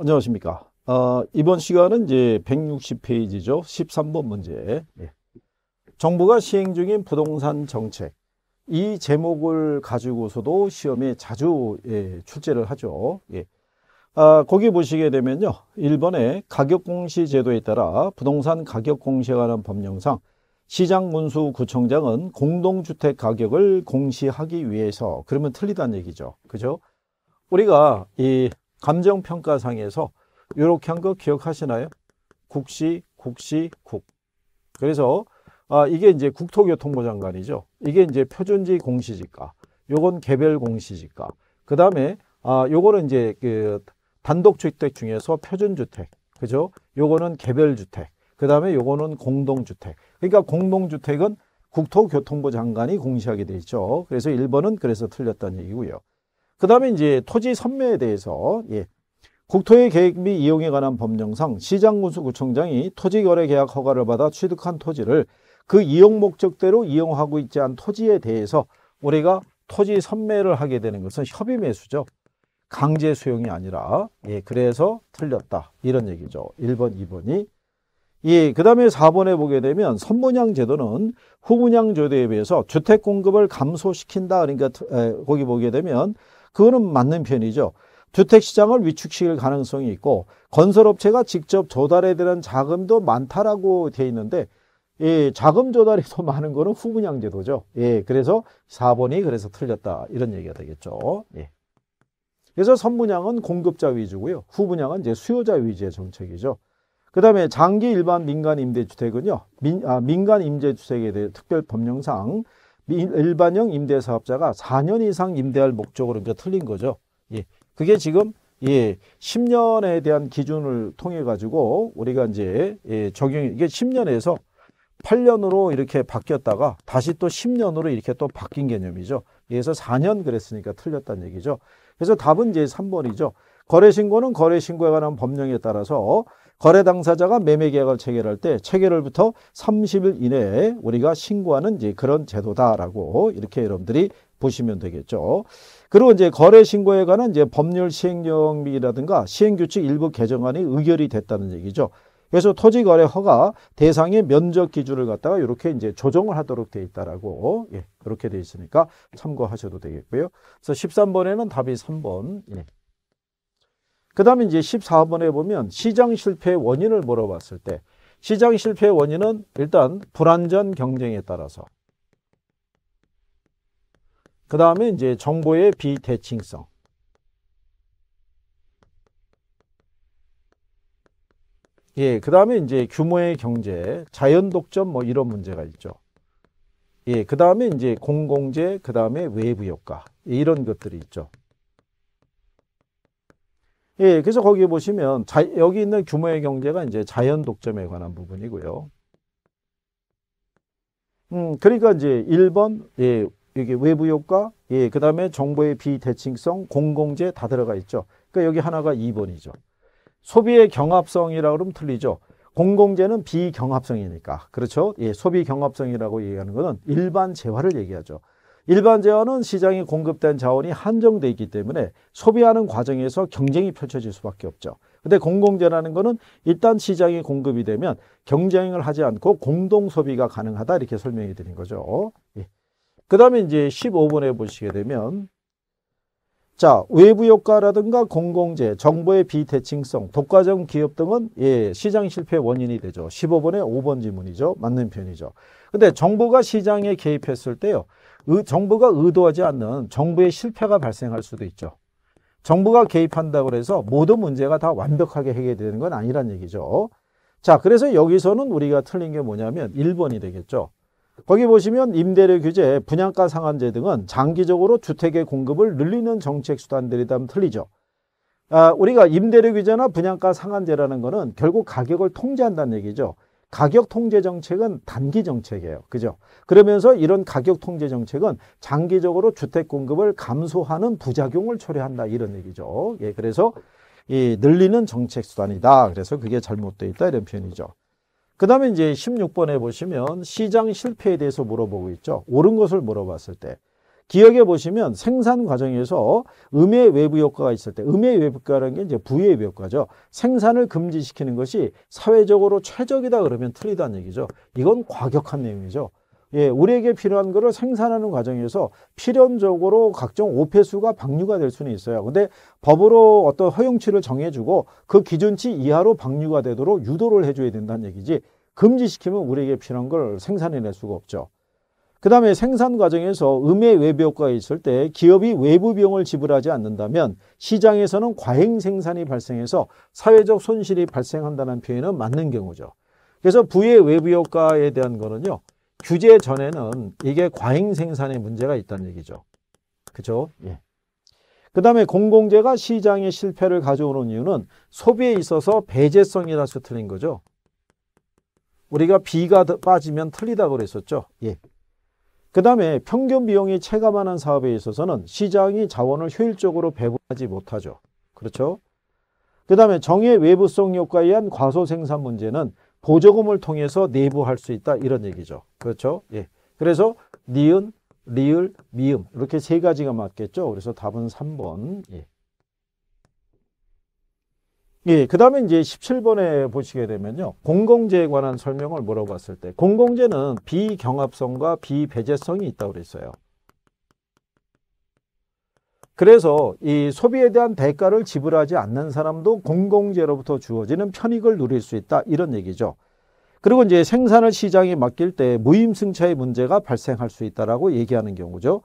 안녕하십니까. 아, 이번 시간은 이제 160페이지죠. 13번 문제. 예. 정부가 시행 중인 부동산 정책. 이 제목을 가지고서도 시험에 자주 예, 출제를 하죠. 예. 아, 거기 보시게 되면요. 1번에 가격공시 제도에 따라 부동산 가격공시에 관한 법령상 시장군수구청장은 공동주택 가격을 공시하기 위해서 그러면 틀리다는 얘기죠. 그죠? 우리가 이 감정평가상에서 이렇게 한 거 기억하시나요? 국시, 국시, 국. 그래서 아, 이게 이제 국토교통부 장관이죠. 이게 이제 표준지 공시지가. 요건 개별 공시지가. 그 다음에 아, 요거는 이제 그 단독주택 중에서 표준주택. 그죠? 요거는 개별주택. 그 다음에 요거는 공동주택. 그러니까 공동주택은 국토교통부 장관이 공시하게 되어 있죠. 그래서 1번은 그래서 틀렸다는 얘기고요. 그 다음에 이제 토지 선매에 대해서 예. 국토의 계획 및 이용에 관한 법령상 시장군수구청장이 토지거래계약 허가를 받아 취득한 토지를 그 이용 목적대로 이용하고 있지 않은 토지에 대해서 우리가 토지 선매를 하게 되는 것은 협의 매수죠. 강제 수용이 아니라 예 그래서 틀렸다 이런 얘기죠. 1번, 2번이 예, 그 다음에 4번에 보게 되면 선분양 제도는 후분양 제도에 비해서 주택 공급을 감소시킨다. 그러니까 에, 거기 보게 되면 그거는 맞는 편이죠. 주택 시장을 위축시킬 가능성이 있고 건설업체가 직접 조달에 대는 자금도 많다라고 되어 있는데 예, 자금 조달이 더 많은 거는 후분양 제도죠. 예, 그래서 4번이 그래서 틀렸다 이런 얘기가 되겠죠. 예. 그래서 선분양은 공급자 위주고요. 후분양은 이제 수요자 위주의 정책이죠. 그 다음에 장기 일반 민간 임대주택은요. 민, 아, 민간 임대주택에 대해 특별 법령상 일반형 임대사업자가 4년 이상 임대할 목적으로 이제 틀린 거죠. 예. 그게 지금 예, 10년에 대한 기준을 통해 가지고 우리가 이제 예, 적용 이게 10년에서 8년으로 이렇게 바뀌었다가 다시 또 10년으로 이렇게 또 바뀐 개념이죠. 그래서 4년 그랬으니까 틀렸다는 얘기죠. 그래서 답은 이제 3번이죠. 거래신고는 거래신고에 관한 법령에 따라서 거래 당사자가 매매 계약을 체결할 때체결을부터 30일 이내에 우리가 신고하는 이제 그런 제도다라고 이렇게 여러분들이 보시면 되겠죠. 그리고 이제 거래 신고에 관한 이제 법률 시행령이라든가 시행규칙 일부 개정안이 의결이 됐다는 얘기죠. 그래서 토지 거래 허가 대상의 면적 기준을 갖다가 이렇게 이제 조정을 하도록 돼 있다라고 예, 이렇게 돼 있으니까 참고하셔도 되겠고요. 그래서 13번에는 답이 3번. 예. 그 다음에 이제 14번에 보면 시장 실패의 원인을 물어봤을 때 시장 실패의 원인은 일단 불안전 경쟁에 따라서 그 다음에 이제 정보의 비대칭성 예, 그 다음에 이제 규모의 경제, 자연 독점 뭐 이런 문제가 있죠. 예, 그 다음에 이제 공공재, 그 다음에 외부 효과, 예, 이런 것들이 있죠. 예, 그래서 거기 보시면 자, 여기 있는 규모의 경제가 이제 자연 독점에 관한 부분이고요. 음, 그러니까 이제 1번 예, 여기 외부 효과, 예, 그다음에 정보의 비대칭성, 공공재 다 들어가 있죠. 그러니까 여기 하나가 2번이죠. 소비의 경합성이라고 그러면 틀리죠. 공공재는 비경합성이니까. 그렇죠? 예, 소비 경합성이라고 얘기하는 거는 일반 재화를 얘기하죠. 일반 재화는 시장에 공급된 자원이 한정돼 있기 때문에 소비하는 과정에서 경쟁이 펼쳐질 수밖에 없죠. 근데 공공재라는 거는 일단 시장에 공급이 되면 경쟁을 하지 않고 공동 소비가 가능하다 이렇게 설명해 드린 거죠. 예. 그 다음에 이제 15번에 보시게 되면 자 외부 효과라든가 공공재, 정보의 비대칭성, 독과점 기업 등은 예, 시장 실패의 원인이 되죠. 15번에 5번 지문이죠. 맞는 편이죠. 근데 정부가 시장에 개입했을 때요. 정부가 의도하지 않는 정부의 실패가 발생할 수도 있죠. 정부가 개입한다고 해서 모든 문제가 다 완벽하게 해결되는 건 아니란 얘기죠. 자, 그래서 여기서는 우리가 틀린 게 뭐냐면 1번이 되겠죠. 거기 보시면 임대료 규제, 분양가 상한제 등은 장기적으로 주택의 공급을 늘리는 정책 수단들이다 면 틀리죠. 아, 우리가 임대료 규제나 분양가 상한제라는 거는 결국 가격을 통제한다는 얘기죠. 가격 통제 정책은 단기 정책이에요. 그죠? 그러면서 이런 가격 통제 정책은 장기적으로 주택 공급을 감소하는 부작용을 초래한다. 이런 얘기죠. 예, 그래서 이 늘리는 정책 수단이다. 그래서 그게 잘못되어 있다. 이런 표현이죠. 그 다음에 이제 16번에 보시면 시장 실패에 대해서 물어보고 있죠. 옳은 것을 물어봤을 때 기억해 보시면 생산 과정에서 음의 외부 효과가 있을 때 음의 외부 효과라는 게 이제 부의 외부 효과죠. 생산을 금지시키는 것이 사회적으로 최적이다 그러면 틀리다는 얘기죠. 이건 과격한 내용이죠. 예, 우리에게 필요한 것을 생산하는 과정에서 필연적으로 각종 오폐수가 방류가 될 수는 있어요. 근데 법으로 어떤 허용치를 정해주고 그 기준치 이하로 방류가 되도록 유도를 해줘야 된다는 얘기지 금지시키면 우리에게 필요한 걸 생산해낼 수가 없죠. 그 다음에 생산 과정에서 음해 외부효과가 있을 때 기업이 외부 비용을 지불하지 않는다면 시장에서는 과잉 생산이 발생해서 사회적 손실이 발생한다는 표현은 맞는 경우죠. 그래서 부의 외부 효과에 대한 거는요. 규제 전에는 이게 과잉 생산의 문제가 있다는 얘기죠. 그죠? 예. 그 다음에 공공재가 시장의 실패를 가져오는 이유는 소비에 있어서 배제성이라서 틀린 거죠. 우리가 비가 빠지면 틀리다고 그랬었죠. 예. 그 다음에 평균 비용이 체감하는 사업에 있어서는 시장이 자원을 효율적으로 배분하지 못하죠. 그렇죠? 그 다음에 정의 외부성 효과에 의한 과소 생산 문제는 보조금을 통해서 내부할 수 있다 이런 얘기죠. 그렇죠? 예. 그래서 니은, 리을, 미음 이렇게 세 가지가 맞겠죠. 그래서 답은 3번. 예. 예, 그 다음에 이제 17번에 보시게 되면요. 공공재에 관한 설명을 물어봤을 때, 공공재는 비경합성과 비배제성이 있다고 그랬어요. 그래서 이 소비에 대한 대가를 지불하지 않는 사람도 공공재로부터 주어지는 편익을 누릴 수 있다. 이런 얘기죠. 그리고 이제 생산을 시장에 맡길 때 무임승차의 문제가 발생할 수 있다라고 얘기하는 경우죠.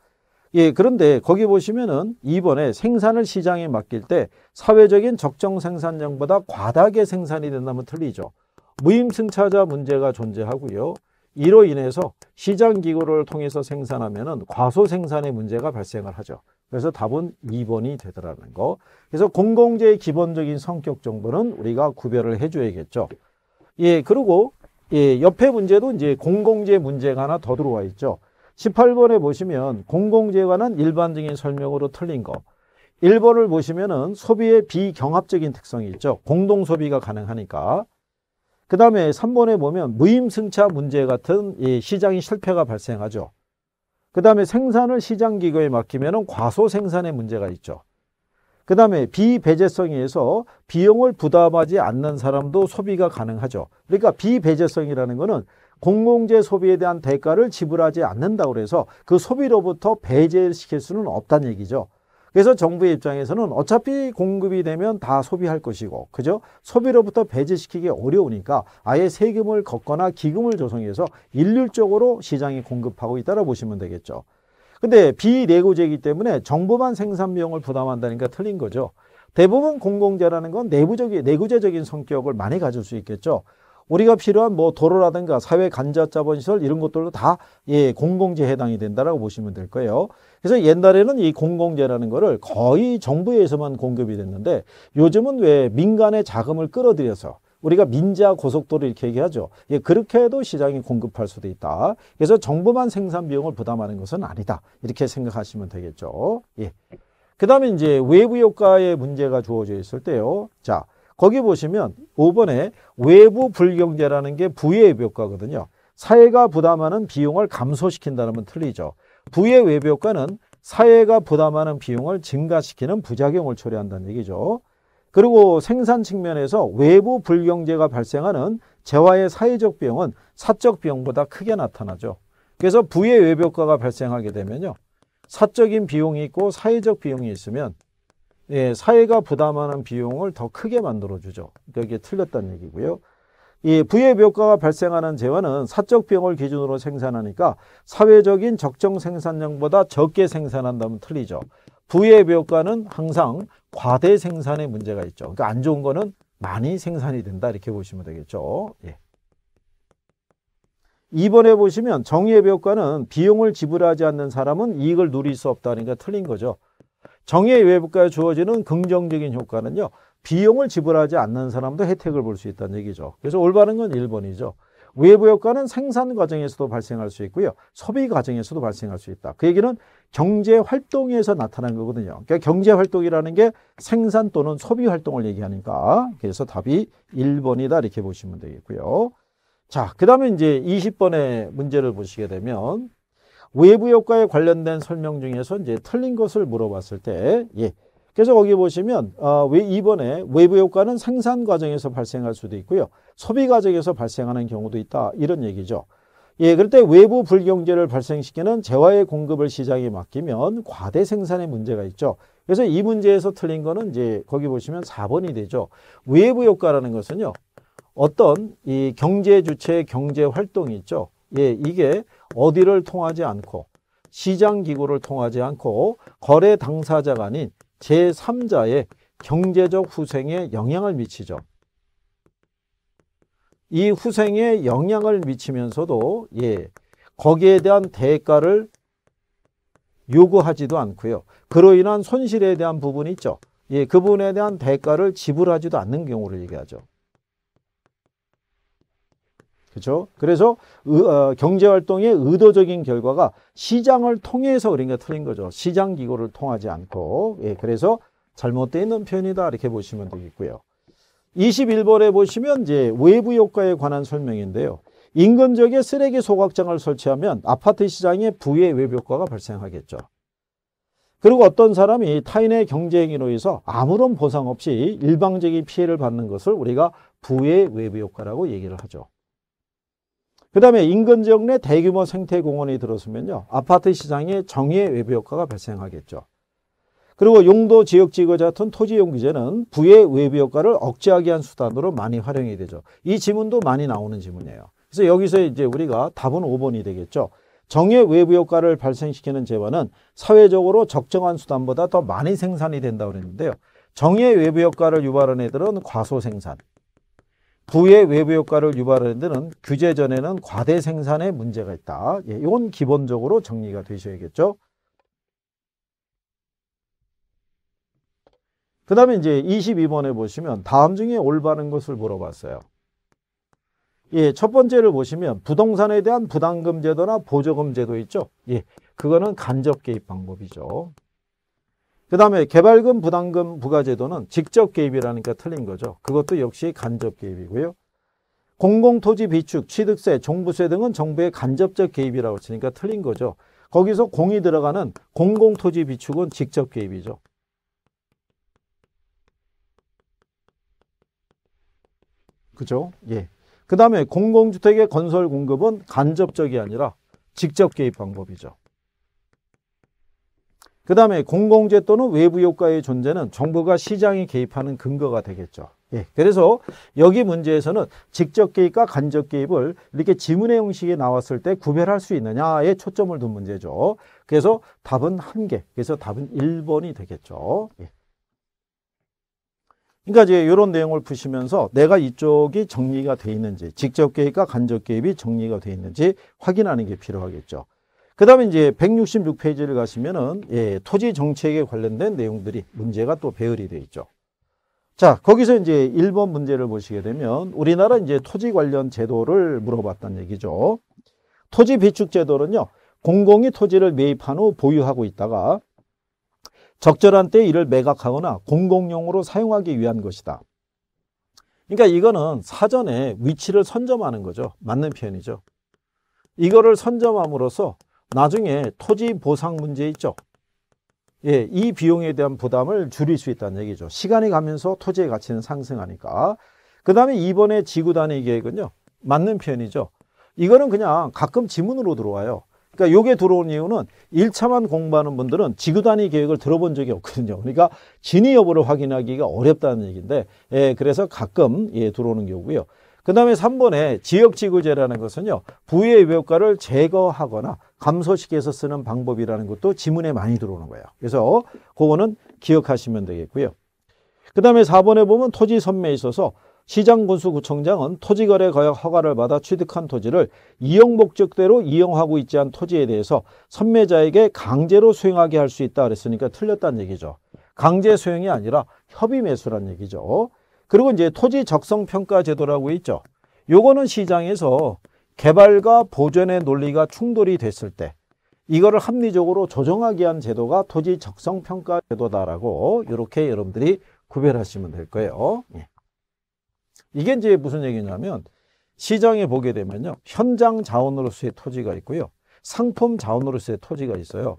예, 그런데 거기 보시면은 이번에 생산을 시장에 맡길 때 사회적인 적정 생산량보다 과다하게 생산이 된다면 틀리죠. 무임승차자 문제가 존재하고요. 이로 인해서 시장 기구를 통해서 생산하면은 과소 생산의 문제가 발생을 하죠. 그래서 답은 2번이 되더라는 거. 그래서 공공재의 기본적인 성격 정보는 우리가 구별을 해줘야겠죠. 예, 그리고 예, 옆에 문제도 이제 공공재 문제가 하나 더 들어와 있죠. 18번에 보시면 공공재에 관한 일반적인 설명으로 틀린 거 1번을 보시면은 소비의 비경합적인 특성이 있죠. 공동 소비가 가능하니까. 그 다음에 3번에 보면 무임승차 문제 같은 이 시장의 실패가 발생하죠. 그 다음에 생산을 시장기구에 맡기면 과소 생산의 문제가 있죠. 그 다음에 비배제성에 서 비용을 부담하지 않는 사람도 소비가 가능하죠. 그러니까 비배제성이라는 것은 공공재 소비에 대한 대가를 지불하지 않는다고 해서 그 소비로부터 배제시킬 수는 없다는 얘기죠. 그래서 정부의 입장에서는 어차피 공급이 되면 다 소비할 것이고, 그죠? 소비로부터 배제시키기 어려우니까 아예 세금을 걷거나 기금을 조성해서 일률적으로 시장이 공급하고 있다라 고 보시면 되겠죠. 근데 비내구제이기 때문에 정부만 생산 비용을 부담한다니까 틀린 거죠. 대부분 공공재라는 건 내부적인 내구제적인 성격을 많이 가질 수 있겠죠. 우리가 필요한 뭐 도로라든가 사회 간접 자본 시설 이런 것들도 다 예, 공공재에 해당이 된다라고 보시면 될 거예요. 그래서 옛날에는 이 공공재라는 거를 거의 정부에서만 공급이 됐는데 요즘은 왜 민간의 자금을 끌어들여서 우리가 민자 고속도로 이렇게 얘기하죠. 예, 그렇게 해도 시장이 공급할 수도 있다. 그래서 정부만 생산 비용을 부담하는 것은 아니다. 이렇게 생각하시면 되겠죠. 예. 그 다음에 이제 외부 효과의 문제가 주어져 있을 때요. 자, 거기 보시면 5번에 외부 불경제라는 게 부의 외벽과거든요 사회가 부담하는 비용을 감소시킨다는 건 틀리죠. 부의 외벽과는 사회가 부담하는 비용을 증가시키는 부작용을 초래한다는 얘기죠. 그리고 생산 측면에서 외부 불경제가 발생하는 재화의 사회적 비용은 사적 비용보다 크게 나타나죠. 그래서 부의 외벽과가 발생하게 되면요. 사적인 비용이 있고 사회적 비용이 있으면 예, 사회가 부담하는 비용을 더 크게 만들어주죠. 여기에 그러니까 틀렸다는 얘기고요. 이 부의 효과가 발생하는 재화는 사적 비용을 기준으로 생산하니까 사회적인 적정 생산량보다 적게 생산한다면 틀리죠. 부의 효과는 항상 과대 생산의 문제가 있죠. 그러니까 안 좋은 거는 많이 생산이 된다 이렇게 보시면 되겠죠. 예. 이번에 보시면 정의의 효과는 비용을 지불하지 않는 사람은 이익을 누릴 수 없다니까 그러니까 틀린 거죠. 정의의 외부가에 주어지는 긍정적인 효과는요. 비용을 지불하지 않는 사람도 혜택을 볼 수 있다는 얘기죠. 그래서 올바른 건 1번이죠. 외부 효과는 생산 과정에서도 발생할 수 있고요. 소비 과정에서도 발생할 수 있다. 그 얘기는 경제 활동에서 나타난 거거든요. 그러니까 경제 활동이라는 게 생산 또는 소비 활동을 얘기하니까 그래서 답이 1번이다 이렇게 보시면 되겠고요. 자, 그다음에 이제 20번의 문제를 보시게 되면 외부 효과에 관련된 설명 중에서 이제 틀린 것을 물어봤을 때, 예. 그래서 거기 보시면, 어, 왜 이번에 외부 효과는 생산 과정에서 발생할 수도 있고요. 소비 과정에서 발생하는 경우도 있다. 이런 얘기죠. 예, 그럴 때 외부 불경제를 발생시키는 재화의 공급을 시장에 맡기면 과대 생산의 문제가 있죠. 그래서 이 문제에서 틀린 거는 이제 거기 보시면 4번이 되죠. 외부 효과라는 것은요. 어떤 이 경제 주체의 경제 활동이 있죠. 예, 이게 어디를 통하지 않고 시장기구를 통하지 않고 거래 당사자가 아닌 제3자의 경제적 후생에 영향을 미치죠. 이 후생에 영향을 미치면서도 예 거기에 대한 대가를 요구하지도 않고요. 그로 인한 손실에 대한 부분이 있죠. 예, 그분에 대한 대가를 지불하지도 않는 경우를 얘기하죠. 그렇죠? 그래서 어, 경제 활동의 의도적인 결과가 시장을 통해서 그러니까 틀린 거죠. 시장 기구를 통하지 않고. 예, 그래서 잘못되어 있는 표현이다 이렇게 보시면 되겠고요. 21번에 보시면 이제 외부 효과에 관한 설명인데요. 인근 지역에 쓰레기 소각장을 설치하면 아파트 시장에 부의 외부 효과가 발생하겠죠. 그리고 어떤 사람이 타인의 경제 행위로 인해서 아무런 보상 없이 일방적인 피해를 받는 것을 우리가 부의 외부 효과라고 얘기를 하죠. 그 다음에 인근 지역 내 대규모 생태공원이 들어서면요. 아파트 시장에 정의의 외부 효과가 발생하겠죠. 그리고 용도 지역지구 같은 토지용기제는 부의 외부 효과를 억제하기 위한 수단으로 많이 활용이 되죠. 이 지문도 많이 나오는 지문이에요. 그래서 여기서 이제 우리가 답은 5번이 되겠죠. 정의 외부 효과를 발생시키는 재화는 사회적으로 적정한 수단보다 더 많이 생산이 된다고 그랬는데요. 정의 외부 효과를 유발한 애들은 과소 생산, 부의 외부 효과를 유발하는 데는 규제 전에는 과대 생산에 문제가 있다. 예, 이건 기본적으로 정리가 되셔야겠죠. 그 다음에 이제 22번에 보시면 다음 중에 올바른 것을 물어봤어요. 예, 첫 번째를 보시면 부동산에 대한 부담금 제도나 보조금 제도 있죠. 예, 그거는 간접 개입 방법이죠. 그 다음에 개발금 부담금 부과제도는 직접 개입이라니까 틀린 거죠. 그것도 역시 간접 개입이고요. 공공토지 비축, 취득세, 종부세 등은 정부의 간접적 개입이라고 치니까 틀린 거죠. 거기서 공이 들어가는 공공토지 비축은 직접 개입이죠. 그죠? 예. 그 다음에 공공주택의 건설 공급은 간접적이 아니라 직접 개입 방법이죠. 그 다음에 공공재 또는 외부효과의 존재는 정부가 시장에 개입하는 근거가 되겠죠. 예, 그래서 여기 문제에서는 직접 개입과 간접 개입을 이렇게 지문의 형식에 나왔을 때 구별할 수 있느냐에 초점을 둔 문제죠. 그래서 답은 한 개, 그래서 답은 1번이 되겠죠. 예. 그러니까 이제 이런 내용을 푸시면서 내가 이쪽이 정리가 돼 있는지 직접 개입과 간접 개입이 정리가 돼 있는지 확인하는 게 필요하겠죠. 그 다음에 이제 166페이지를 가시면은, 예, 토지 정책에 관련된 내용들이 문제가 또 배열이 되어 있죠. 자, 거기서 이제 1번 문제를 보시게 되면 우리나라 이제 토지 관련 제도를 물어봤다는 얘기죠. 토지 비축 제도는요, 공공이 토지를 매입한 후 보유하고 있다가 적절한 때 이를 매각하거나 공공용으로 사용하기 위한 것이다. 그러니까 이거는 사전에 위치를 선점하는 거죠. 맞는 표현이죠. 이거를 선점함으로써 나중에 토지 보상 문제 있죠. 예, 이 비용에 대한 부담을 줄일 수 있다는 얘기죠. 시간이 가면서 토지의 가치는 상승하니까. 그 다음에 이번에 지구 단위 계획은요. 맞는 표현이죠. 이거는 그냥 가끔 지문으로 들어와요. 그러니까 요게 들어온 이유는 1차만 공부하는 분들은 지구 단위 계획을 들어본 적이 없거든요. 그러니까 진위 여부를 확인하기가 어렵다는 얘기인데 예, 그래서 가끔 예, 들어오는 경우고요. 그 다음에 3번에 지역지구제라는 것은요. 부의 외효과를 제거하거나 감소시켜서 쓰는 방법이라는 것도 지문에 많이 들어오는 거예요. 그래서 그거는 기억하시면 되겠고요. 그 다음에 4번에 보면 토지 선매에 있어서 시장군수구청장은 토지거래 가역 허가를 받아 취득한 토지를 이용 목적대로 이용하고 있지 않은 토지에 대해서 선매자에게 강제로 수행하게 할 수 있다 그랬으니까 틀렸다는 얘기죠. 강제 수행이 아니라 협의 매수란 얘기죠. 그리고 이제 토지 적성 평가 제도라고 있죠. 요거는 시장에서 개발과 보존의 논리가 충돌이 됐을 때 이거를 합리적으로 조정하기 위한 제도가 토지 적성 평가 제도다라고 이렇게 여러분들이 구별하시면 될 거예요. 예. 이게 이제 무슨 얘기냐면 시장에 보게 되면요. 현장 자원으로서의 토지가 있고요. 상품 자원으로서의 토지가 있어요.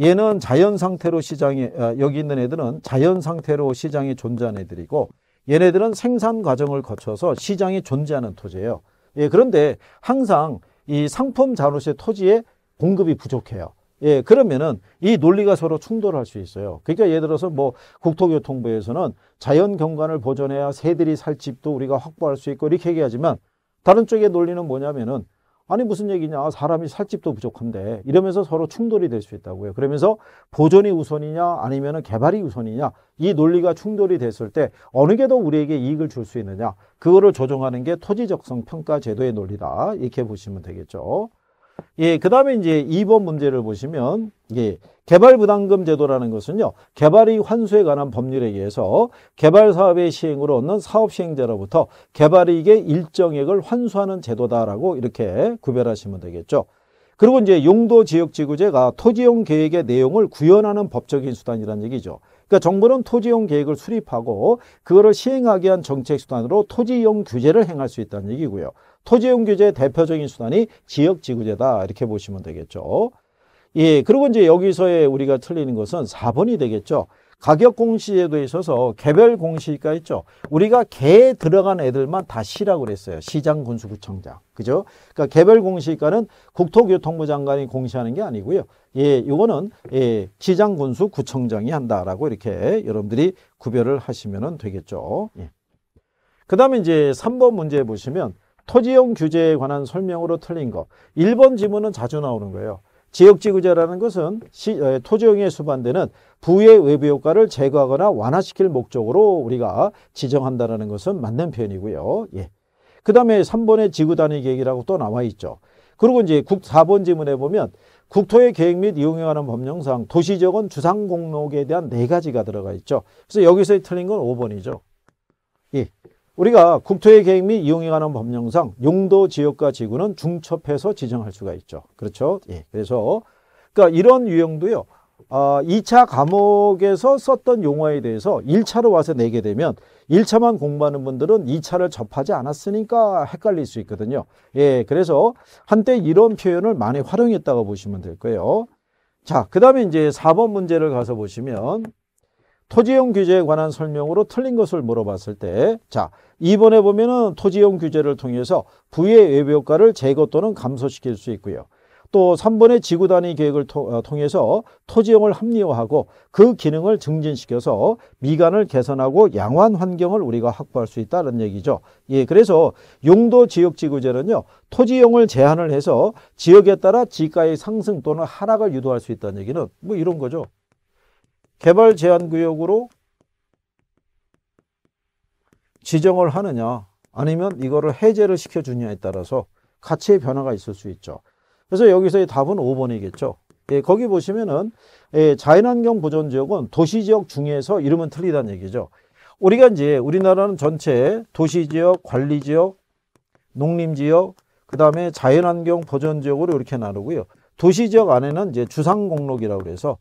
얘는 자연 상태로 시장에 아, 여기 있는 애들은 자연 상태로 시장에 존재한 애들이고 얘네들은 생산 과정을 거쳐서 시장에 존재하는 토지예요. 예, 그런데 항상 이 상품 자료세 토지에 공급이 부족해요. 예, 그러면은 이 논리가 서로 충돌할 수 있어요. 그러니까 예를 들어서 뭐 국토교통부에서는 자연 경관을 보존해야 새들이 살 집도 우리가 확보할 수 있고 이렇게 얘기하지만 다른 쪽의 논리는 뭐냐면은 아니 무슨 얘기냐 사람이 살 집도 부족한데 이러면서 서로 충돌이 될 수 있다고요 그러면서 보존이 우선이냐 아니면 개발이 우선이냐 이 논리가 충돌이 됐을 때 어느 게 더 우리에게 이익을 줄 수 있느냐 그거를 조정하는 게 토지적성 평가 제도의 논리다 이렇게 보시면 되겠죠 예, 그 다음에 이제 2번 문제를 보시면, 예, 개발부담금 제도라는 것은요, 개발이 환수에 관한 법률에 의해서 개발사업의 시행으로 얻는 사업시행자로부터 개발이익의 일정액을 환수하는 제도다라고 이렇게 구별하시면 되겠죠. 그리고 이제 용도 지역 지구제가 토지용 계획의 내용을 구현하는 법적인 수단이라는 얘기죠. 그러니까 정부는 토지용 계획을 수립하고 그거를 시행하기 위한 정책 수단으로 토지용 규제를 행할 수 있다는 얘기고요. 토지용 규제의 대표적인 수단이 지역지구제다 이렇게 보시면 되겠죠. 예, 그리고 이제 여기서의 우리가 틀리는 것은 4번이 되겠죠. 가격 공시제도에 있어서 개별 공시가 있죠. 우리가 개 들어간 애들만 다 시라고 그랬어요. 시장 군수구청장. 그죠? 그러니까 개별 공시가는 국토교통부 장관이 공시하는 게 아니고요. 예, 이거는 예, 시장 군수 구청장이 한다라고 이렇게 여러분들이 구별을 하시면 되겠죠. 예. 그다음에 이제 3번 문제 보시면 토지형 규제에 관한 설명으로 틀린 거. 1번 지문은 자주 나오는 거예요. 지역지구제라는 것은 시, 토지용에 수반되는 부의 외부 효과를 제거하거나 완화시킬 목적으로 우리가 지정한다는 것은 맞는 표현이고요. 예. 그 다음에 3번의 지구단위 계획이라고 또 나와 있죠. 그리고 이제 국 4번 지문에 보면 국토의 계획 및 이용에 관한 법령상 도시적은 주상공록에 대한 네 가지가 들어가 있죠. 그래서 여기서 틀린 건 5번이죠. 우리가 국토의 계획 및 이용에 관한 법령상 용도 지역과 지구는 중첩해서 지정할 수가 있죠. 그렇죠? 예. 그래서 그러니까 이런 유형도요. 아, 2차 감옥에서 썼던 용어에 대해서 1차로 와서 내게 되면 1차만 공부하는 분들은 2차를 접하지 않았으니까 헷갈릴 수 있거든요. 예, 그래서 한때 이런 표현을 많이 활용했다고 보시면 될 거예요. 자, 그 다음에 이제 4번 문제를 가서 보시면 토지용 규제에 관한 설명으로 틀린 것을 물어봤을 때, 자, 이번에 보면은 토지용 규제를 통해서 부의 외부효과를 제거 또는 감소시킬 수 있고요. 또 3번의 지구 단위 계획을 어, 통, 해서 토지용을 합리화하고 그 기능을 증진시켜서 미관을 개선하고 양환 환경을 우리가 확보할 수 있다는 얘기죠. 예, 그래서 용도 지역 지구제는요. 토지용을 제한을 해서 지역에 따라 지가의 상승 또는 하락을 유도할 수 있다는 얘기는 뭐 이런 거죠. 개발 제한 구역으로 지정을 하느냐 아니면 이거를 해제를 시켜주냐에 따라서 가치의 변화가 있을 수 있죠. 그래서 여기서의 답은 5번이겠죠. 예, 거기 보시면은 예, 자연환경 보존 지역은 도시 지역 중에서 이름은 틀리다는 얘기죠. 우리가 이제 우리나라는 전체 도시 지역, 관리 지역, 농림 지역, 그다음에 자연환경 보존 지역으로 이렇게 나누고요. 도시 지역 안에는 이제 주상공록이라고 해서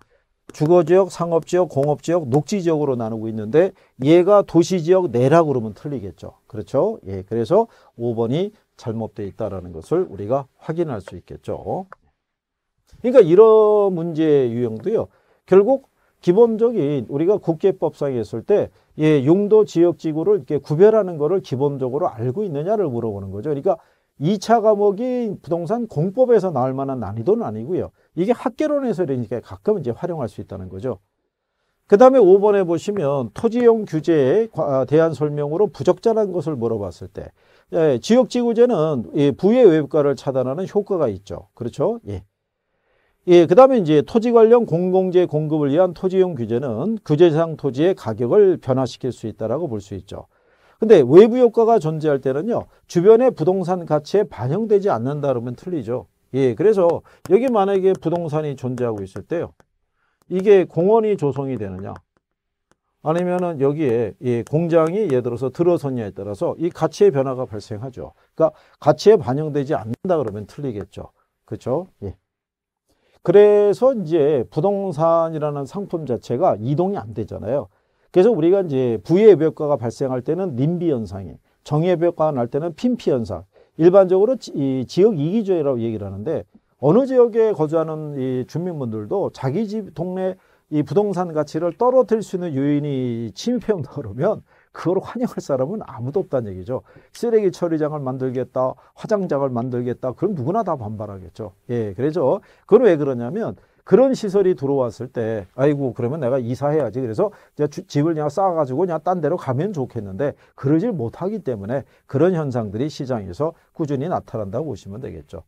주거지역, 상업지역, 공업지역, 녹지지역으로 나누고 있는데 얘가 도시지역 내라 그러면 틀리겠죠. 그렇죠? 예, 그래서 5번이 잘못되어 있다는 것을 우리가 확인할 수 있겠죠. 그러니까 이런 문제 유형도요. 결국 기본적인 우리가 국제법상에 있을 때 예, 용도 지역 지구를 이렇게 구별하는 것을 기본적으로 알고 있느냐를 물어보는 거죠. 그러니까 2차 과목이 부동산 공법에서 나올 만한 난이도는 아니고요. 이게 학계론에서 이러니까 가끔 이제 활용할 수 있다는 거죠. 그 다음에 5번에 보시면 토지용 규제에 아, 대한 설명으로 부적절한 것을 물어봤을 때 예, 지역지구제는 예, 부의 외부가를 차단하는 효과가 있죠. 그렇죠? 예. 예, 그 다음에 이제 토지 관련 공공재 공급을 위한 토지용 규제는 규제상 토지의 가격을 변화시킬 수 있다라고 볼 수 있죠. 근데 외부 효과가 존재할 때는요. 주변의 부동산 가치에 반영되지 않는다 그러면 틀리죠. 예, 그래서 여기 만약에 부동산이 존재하고 있을 때요. 이게 공원이 조성이 되느냐 아니면은 여기에 예, 공장이 예를 들어서 들어섰냐에 따라서 이 가치의 변화가 발생하죠. 그러니까 가치에 반영되지 않는다 그러면 틀리겠죠. 그렇죠? 예. 그래서 이제 부동산이라는 상품 자체가 이동이 안 되잖아요. 그래서 우리가 이제 부의 외벽과가 발생할 때는 님비 현상이, 정의 외벽과가 날 때는 핀피 현상. 일반적으로 이 지역 이기주의라고 얘기를 하는데 어느 지역에 거주하는 이 주민분들도 자기 집 동네 이 부동산 가치를 떨어뜨릴 수 있는 요인이 침입해 온다 그러면 그걸 환영할 사람은 아무도 없다는 얘기죠. 쓰레기 처리장을 만들겠다, 화장장을 만들겠다, 그럼 누구나 다 반발하겠죠. 예, 그래서 그건 왜 그러냐면 그런 시설이 들어왔을 때 아이고 그러면 내가 이사해야지 그래서 이제 집을 그냥 쌓아가지고 그냥 딴 데로 가면 좋겠는데 그러질 못하기 때문에 그런 현상들이 시장에서 꾸준히 나타난다고 보시면 되겠죠.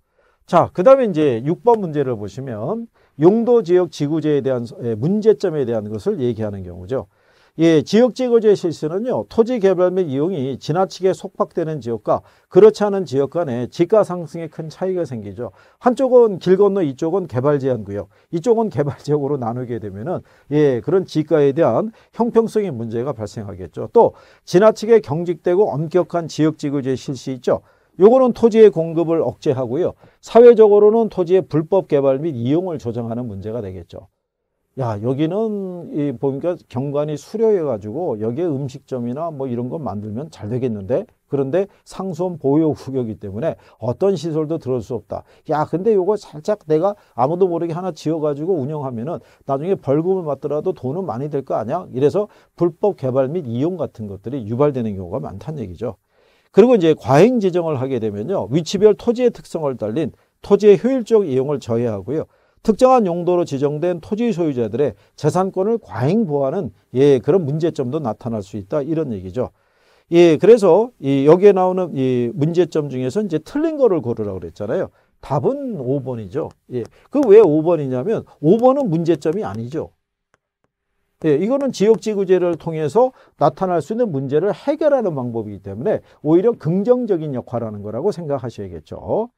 자, 그 다음에 이제 6번 문제를 보시면 용도 지역 지구제에 대한 예, 문제점에 대한 것을 얘기하는 경우죠. 예, 지역제거제 실시는요. 토지 개발 및 이용이 지나치게 속박되는 지역과 그렇지 않은 지역 간에 지가 상승에 큰 차이가 생기죠. 한쪽은 길 건너 이쪽은 개발 제한 구역, 이쪽은 개발 지역으로 나누게 되면은 예, 그런 지가에 대한 형평성의 문제가 발생하겠죠. 또 지나치게 경직되고 엄격한 지역지거제 실시 있죠. 요거는 토지의 공급을 억제하고요. 사회적으로는 토지의 불법 개발 및 이용을 조정하는 문제가 되겠죠. 야 여기는 이 보니까 경관이 수려해 가지고 여기에 음식점이나 뭐 이런 거 만들면 잘 되겠는데 그런데 상수원 보호 구역이기 때문에 어떤 시설도 들어올 수 없다. 야, 근데 요거 살짝 내가 아무도 모르게 하나 지어가지고 운영하면은 나중에 벌금을 받더라도 돈은 많이 될 거 아니야? 이래서 불법 개발 및 이용 같은 것들이 유발되는 경우가 많다는 얘기죠. 그리고 이제 과잉 지정을 하게 되면요. 위치별 토지의 특성을 달린 토지의 효율적 이용을 저해하고요. 특정한 용도로 지정된 토지 소유자들의 재산권을 과잉 보호하는 예, 그런 문제점도 나타날 수 있다 이런 얘기죠. 예, 그래서 이 여기에 나오는 이 문제점 중에서 이제 틀린 거를 고르라고 그랬잖아요. 답은 5번이죠. 예. 그왜 5번이냐면 5번은 문제점이 아니죠. 예, 이거는 지역지구제를 통해서 나타날 수 있는 문제를 해결하는 방법이기 때문에 오히려 긍정적인 역할을 하는 거라고 생각하셔야겠죠.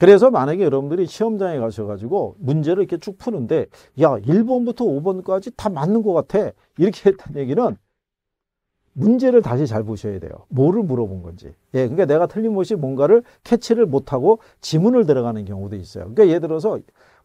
그래서 만약에 여러분들이 시험장에 가셔가지고 문제를 이렇게 쭉 푸는데 야 1번부터 5번까지 다 맞는 것 같아 이렇게 했다는 얘기는 문제를 다시 잘 보셔야 돼요. 뭐를 물어본 건지. 예, 그러니까 내가 틀림없이 뭔가를 캐치를 못하고 지문을 들어가는 경우도 있어요. 그러니까 예를 들어서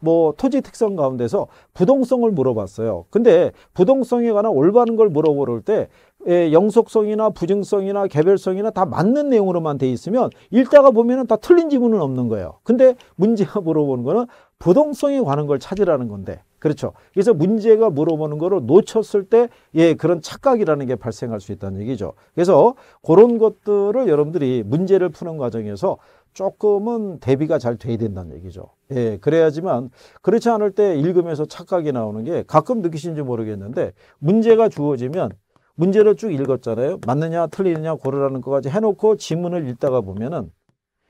뭐 토지 특성 가운데서 부동성을 물어봤어요. 근데 부동성에 관한 올바른 걸물어보를때 예, 영속성이나 부증성이나 개별성이나 다 맞는 내용으로만 돼 있으면 읽다가 보면은 다 틀린 지문은 없는 거예요. 근데 문제가 물어보는 거는 부동성에 관한 걸 찾으라는 건데 그렇죠. 그래서 문제가 물어보는 거를 놓쳤을 때 예, 그런 착각이라는 게 발생할 수 있다는 얘기죠. 그래서 그런 것들을 여러분들이 문제를 푸는 과정에서 조금은 대비가 잘 돼야 된다는 얘기죠. 예, 그래야지만 그렇지 않을 때 읽으면서 착각이 나오는 게 가끔 느끼시는지 모르겠는데 문제가 주어지면 문제를 쭉 읽었잖아요. 맞느냐 틀리느냐 고르라는 것까지 해놓고 지문을 읽다가 보면은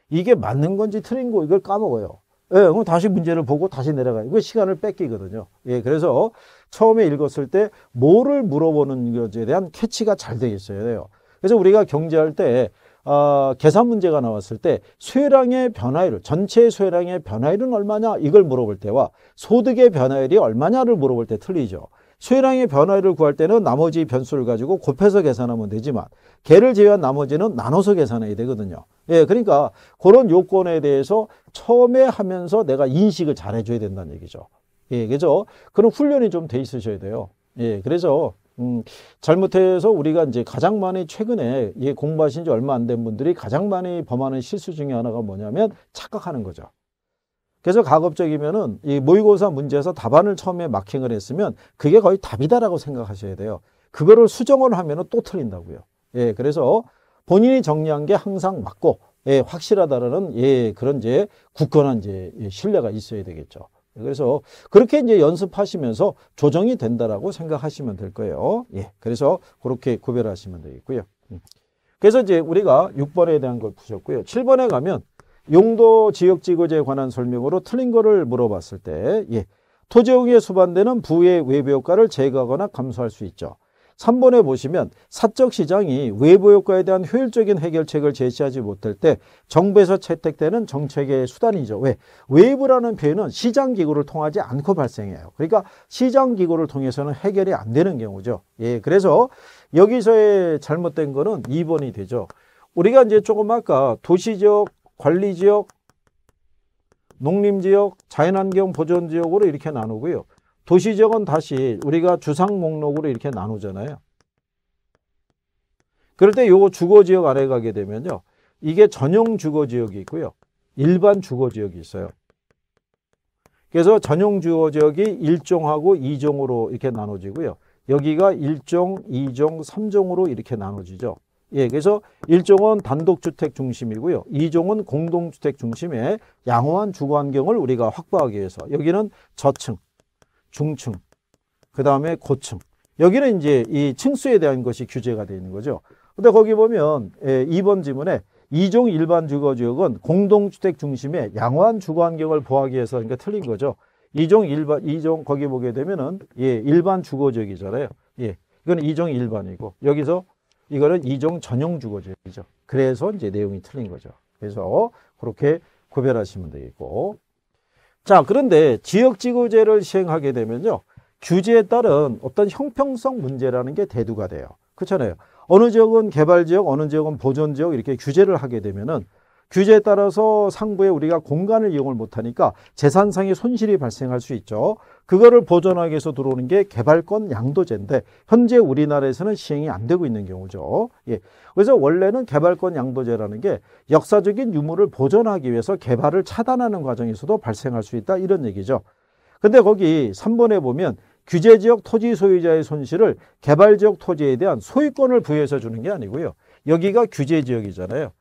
이게 맞는 건지 틀린 거 이걸 까먹어요. 예, 그럼 다시 문제를 보고 다시 내려가요. 이거 시간을 뺏기거든요. 예, 그래서 처음에 읽었을 때 뭐를 물어보는 것에 대한 캐치가 잘 되어 있어야 돼요. 그래서 우리가 경제할 때 어, 계산 문제가 나왔을 때 수혜량의 변화율, 전체 수혜량의 변화율은 얼마냐 이걸 물어볼 때와 소득의 변화율이 얼마냐를 물어볼 때 틀리죠. 수혜량의 변화율을 구할 때는 나머지 변수를 가지고 곱해서 계산하면 되지만 개를 제외한 나머지는 나눠서 계산해야 되거든요. 예, 그러니까 그런 요건에 대해서 처음에 하면서 내가 인식을 잘 해줘야 된다는 얘기죠. 예, 그죠? 그런 훈련이 좀 돼 있으셔야 돼요. 예, 그래서 음, 잘못해서 우리가 이제 가장 많이 최근에 이 공부하신 지 얼마 안 된 분들이 가장 많이 범하는 실수 중에 하나가 뭐냐면 착각하는 거죠. 그래서 가급적이면은 이 모의고사 문제에서 답안을 처음에 마킹을 했으면 그게 거의 답이다라고 생각하셔야 돼요. 그거를 수정을 하면은 또 틀린다고요. 예, 그래서 본인이 정리한 게 항상 맞고 예, 확실하다라는 예, 그런 이제 굳건한 이제 신뢰가 있어야 되겠죠. 그래서 그렇게 이제 연습하시면서 조정이 된다라고 생각하시면 될 거예요. 예. 그래서 그렇게 구별하시면 되겠고요. 음. 그래서 이제 우리가 6번에 대한 걸 푸셨고요. 7번에 가면 용도 지역 지구제에 관한 설명으로 틀린 거를 물어봤을 때 예. 토지용에 수반되는 부의 외부 효과를 제거하거나 감소할 수 있죠. 3번에 보시면 사적 시장이 외부 효과에 대한 효율적인 해결책을 제시하지 못할 때 정부에서 채택되는 정책의 수단이죠. 왜? 외부라는 표현은 시장 기구를 통하지 않고 발생해요. 그러니까 시장 기구를 통해서는 해결이 안 되는 경우죠. 예, 그래서 여기서의 잘못된 거는 2번이 되죠. 우리가 이제 조금 아까 도시 지역, 관리 지역, 농림 지역, 자연환경 보존 지역으로 이렇게 나누고요. 도시지역은 다시 우리가 주상 목록으로 이렇게 나누잖아요. 그럴 때 요거 주거지역 아래 가게 되면요. 이게 전용 주거지역이 있고요. 일반 주거지역이 있어요. 그래서 전용 주거지역이 1종하고 2종으로 이렇게 나눠지고요. 여기가 1종, 2종, 3종으로 이렇게 나눠지죠. 예, 그래서 1종은 단독주택 중심이고요. 2종은 공동주택 중심의 양호한 주거환경을 우리가 확보하기 위해서 여기는 저층, 중층, 그 다음에 고층. 여기는 이제 이 층수에 대한 것이 규제가 되어 있는 거죠. 근데 거기 보면 2번 예, 지문에 이종 일반 주거지역은 공동주택 중심의 양호한 주거환경을 보하기 위해서 그러니까 틀린 거죠. 이종 일반 이종 거기 보게 되면은 예 일반 주거지역이잖아요. 예 이건 이종 일반이고 여기서 이거는 이종 전용 주거지역이죠. 그래서 이제 내용이 틀린 거죠. 그래서 그렇게 구별하시면 되겠고 자, 그런데 지역지구제를 시행하게 되면요. 규제에 따른 어떤 형평성 문제라는 게 대두가 돼요. 그렇잖아요. 어느 지역은 개발지역, 어느 지역은 보존지역 이렇게 규제를 하게 되면은 규제에 따라서 상부에 우리가 공간을 이용을 못하니까 재산상의 손실이 발생할 수 있죠. 그거를 보존하기 위해서 들어오는 게 개발권 양도제인데 현재 우리나라에서는 시행이 안 되고 있는 경우죠. 예. 그래서 원래는 개발권 양도제라는 게 역사적인 유물을 보존하기 위해서 개발을 차단하는 과정에서도 발생할 수 있다 이런 얘기죠. 근데 거기 3번에 보면 규제 지역 토지 소유자의 손실을 개발 지역 토지에 대한 소유권을 부여해서 주는 게 아니고요. 여기가 규제 지역이잖아요.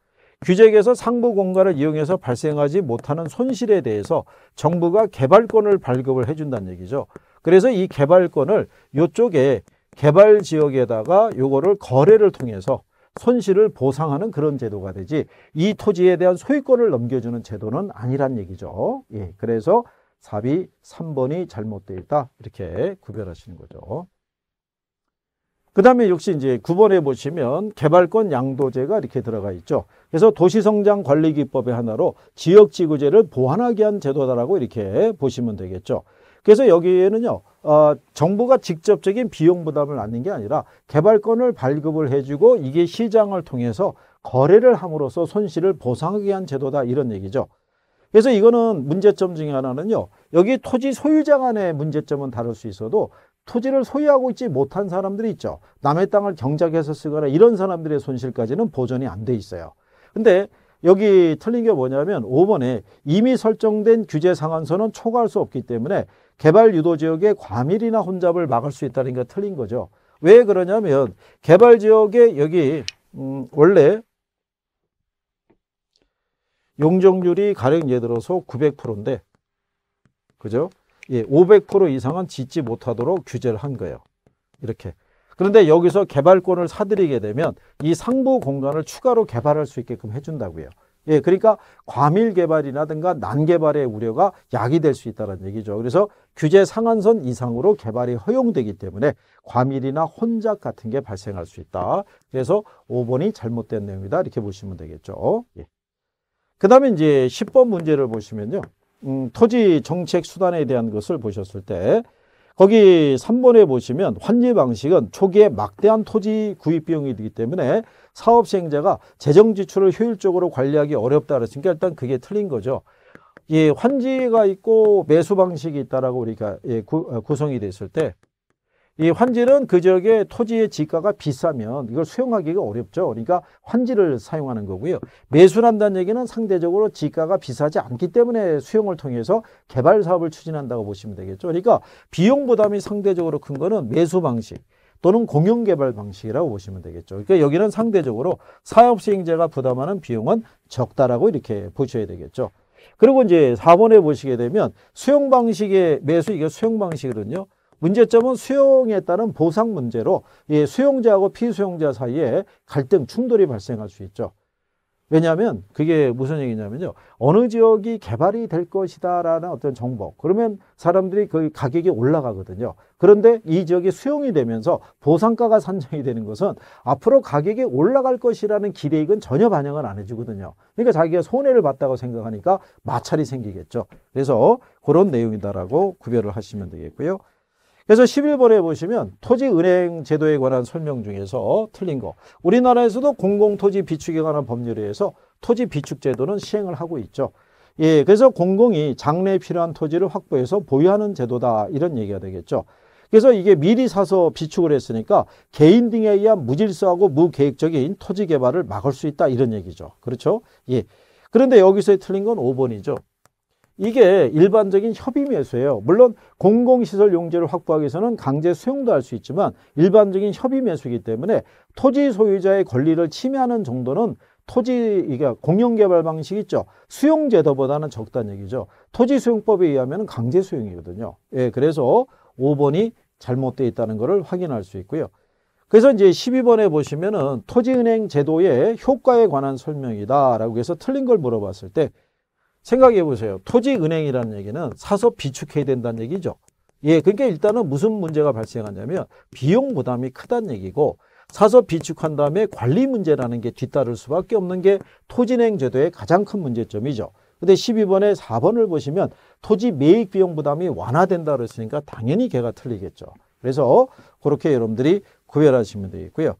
규제에서 상부 공간을 이용해서 발생하지 못하는 손실에 대해서 정부가 개발권을 발급을 해준다는 얘기죠. 그래서 이 개발권을 이쪽에 개발 지역에다가 요거를 거래를 통해서 손실을 보상하는 그런 제도가 되지 이 토지에 대한 소유권을 넘겨주는 제도는 아니란 얘기죠. 예, 그래서 4비 3번이 잘못되어 있다 이렇게 구별하시는 거죠. 그 다음에 역시 이제 9번에 보시면 개발권 양도제가 이렇게 들어가 있죠. 그래서 도시성장관리기법의 하나로 지역지구제를 보완하기 위한 제도다라고 이렇게 보시면 되겠죠. 그래서 여기에는요, 어, 정부가 직접적인 비용 부담을 안는 게 아니라 개발권을 발급을 해주고 이게 시장을 통해서 거래를 함으로써 손실을 보상하기 위한 제도다 이런 얘기죠. 그래서 이거는 문제점 중에 하나는요. 여기 토지 소유자 간의 문제점은 다를 수 있어도 토지를 소유하고 있지 못한 사람들이 있죠. 남의 땅을 경작해서 쓰거나 이런 사람들의 손실까지는 보전이 안 돼 있어요. 근데 여기 틀린 게 뭐냐면 5번에 이미 설정된 규제 상한선은 초과할 수 없기 때문에 개발 유도 지역의 과밀이나 혼잡을 막을 수 있다는 게 틀린 거죠. 왜 그러냐면 개발 지역에 여기 음 원래 용적률이 가령 예를 들어서 900%인데 그죠? 예, 500% 이상은 짓지 못하도록 규제를 한 거예요. 이렇게. 그런데 여기서 개발권을 사들이게 되면 이 상부 공간을 추가로 개발할 수 있게끔 해준다고요. 예, 그러니까 과밀 개발이라든가 난개발의 우려가 약이 될 수 있다는 얘기죠. 그래서 규제 상한선 이상으로 개발이 허용되기 때문에 과밀이나 혼잡 같은 게 발생할 수 있다. 그래서 5번이 잘못된 내용이다. 이렇게 보시면 되겠죠. 예. 그 다음에 이제 10번 문제를 보시면요. 음, 토지 정책 수단에 대한 것을 보셨을 때 거기 3번에 보시면 환지 방식은 초기에 막대한 토지 구입 비용이 되기 때문에 사업 시행자가 재정 지출을 효율적으로 관리하기 어렵다 그랬으니까 일단 그게 틀린 거죠. 이 예, 환지가 있고 매수 방식이 있다라고 우리가 예, 구, 어, 구성이 됐을 때이 환지는 그 지역의 토지의 지가가 비싸면 이걸 수용하기가 어렵죠. 그러니까 환지를 사용하는 거고요. 매수한다는 얘기는 상대적으로 지가가 비싸지 않기 때문에 수용을 통해서 개발 사업을 추진한다고 보시면 되겠죠. 그러니까 비용 부담이 상대적으로 큰 거는 매수 방식. 또는 공용 개발 방식이라고 보시면 되겠죠. 그러니까 여기는 상대적으로 사업 시행자가 부담하는 비용은 적다라고 이렇게 보셔야 되겠죠. 그리고 이제 4번에 보시게 되면 수용 방식의 매수 이게 수용 방식은요 문제점은 수용에 따른 보상 문제로 수용자하고 피수용자 사이에 갈등 충돌이 발생할 수 있죠. 왜냐하면 그게 무슨 얘기냐면요. 어느 지역이 개발이 될 것이다라는 어떤 정보. 그러면 사람들이 그 가격이 올라가거든요. 그런데 이 지역이 수용이 되면서 보상가가 산정이 되는 것은 앞으로 가격이 올라갈 것이라는 기대익은 전혀 반영을 안 해주거든요. 그러니까 자기가 손해를 봤다고 생각하니까 마찰이 생기겠죠. 그래서 그런 내용이다라고 구별을 하시면 되겠고요. 그래서 11번에 보시면 토지은행 제도에 관한 설명 중에서 틀린 거. 우리나라에서도 공공토지 비축에 관한 법률에 의해서 토지 비축 제도는 시행을 하고 있죠. 예, 그래서 공공이 장래에 필요한 토지를 확보해서 보유하는 제도다 이런 얘기가 되겠죠. 그래서 이게 미리 사서 비축을 했으니까 개인 등에 의한 무질서하고 무계획적인 토지 개발을 막을 수 있다 이런 얘기죠. 그렇죠? 예. 그런데 여기서 틀린 건 5번이죠. 이게 일반적인 협의 매수예요. 물론 공공시설 용지를 확보하기 위해서는 강제 수용도 할 수 있지만 일반적인 협의 매수이기 때문에 토지 소유자의 권리를 침해하는 정도는 토지 이게 공영개발 방식 있죠. 수용 제도보다는 적다는 얘기죠. 토지 수용법에 의하면 강제 수용이거든요. 예, 그래서 5번이 잘못되어 있다는 것을 확인할 수 있고요. 그래서 이제 12번에 보시면은 토지은행 제도의 효과에 관한 설명이다라고 해서 틀린 걸 물어봤을 때 생각해 보세요. 토지은행이라는 얘기는 사서 비축해야 된다는 얘기죠. 예, 그러니까 일단은 무슨 문제가 발생하냐면 비용 부담이 크다는 얘기고 사서 비축한 다음에 관리 문제라는 게 뒤따를 수밖에 없는 게 토지은행 제도의 가장 큰 문제점이죠. 근데 12번에 4번을 보시면 토지 매입 비용 부담이 완화된다 그랬으니까 당연히 걔가 틀리겠죠. 그래서 그렇게 여러분들이 구별하시면 되겠고요.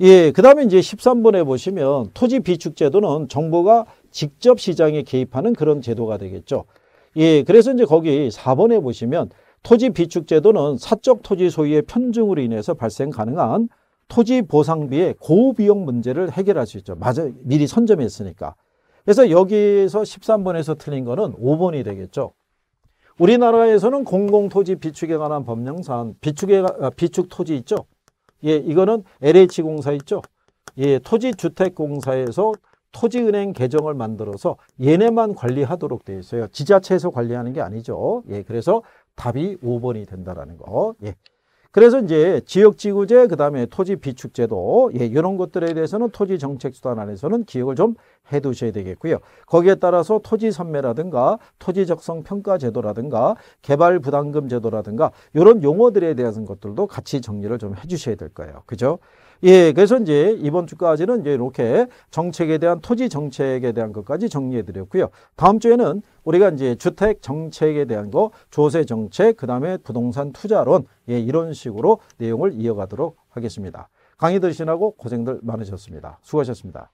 예, 그 다음에 이제 13번에 보시면 토지 비축제도는 정부가 직접 시장에 개입하는 그런 제도가 되겠죠. 예, 그래서 이제 거기 4번에 보시면 토지 비축제도는 사적 토지 소유의 편중으로 인해서 발생 가능한 토지 보상비의 고비용 문제를 해결할 수 있죠. 맞아, 요 미리 선점했으니까. 그래서 여기에서 13번에서 틀린 거는 5번이 되겠죠. 우리나라에서는 공공토지 비축에 관한 법령상 비축에, 아, 비축토지 있죠. 예, 이거는 LH공사 있죠. 예, 토지주택공사에서 토지은행 계정을 만들어서 얘네만 관리하도록 되어 있어요. 지자체에서 관리하는 게 아니죠. 예, 그래서 답이 5번이 된다라는 거. 예. 그래서 이제 지역지구제 그다음에 토지 비축제도 예, 이런 것들에 대해서는 토지 정책 수단 안에서는 기억을 좀 해두셔야 되겠고요. 거기에 따라서 토지 선매라든가 토지 적성 평가 제도라든가 개발 부담금 제도라든가 이런 용어들에 대한 것들도 같이 정리를 좀 해주셔야 될 거예요. 그죠? 예, 그래서 이제 이번 주까지는 이제 이렇게 정책에 대한 토지 정책에 대한 것까지 정리해 드렸고요. 다음 주에는 우리가 이제 주택 정책에 대한 거, 조세 정책, 그다음에 부동산 투자론 예, 이런 식으로 내용을 이어가도록 하겠습니다. 강의 들으시라고 고생들 많으셨습니다. 수고하셨습니다.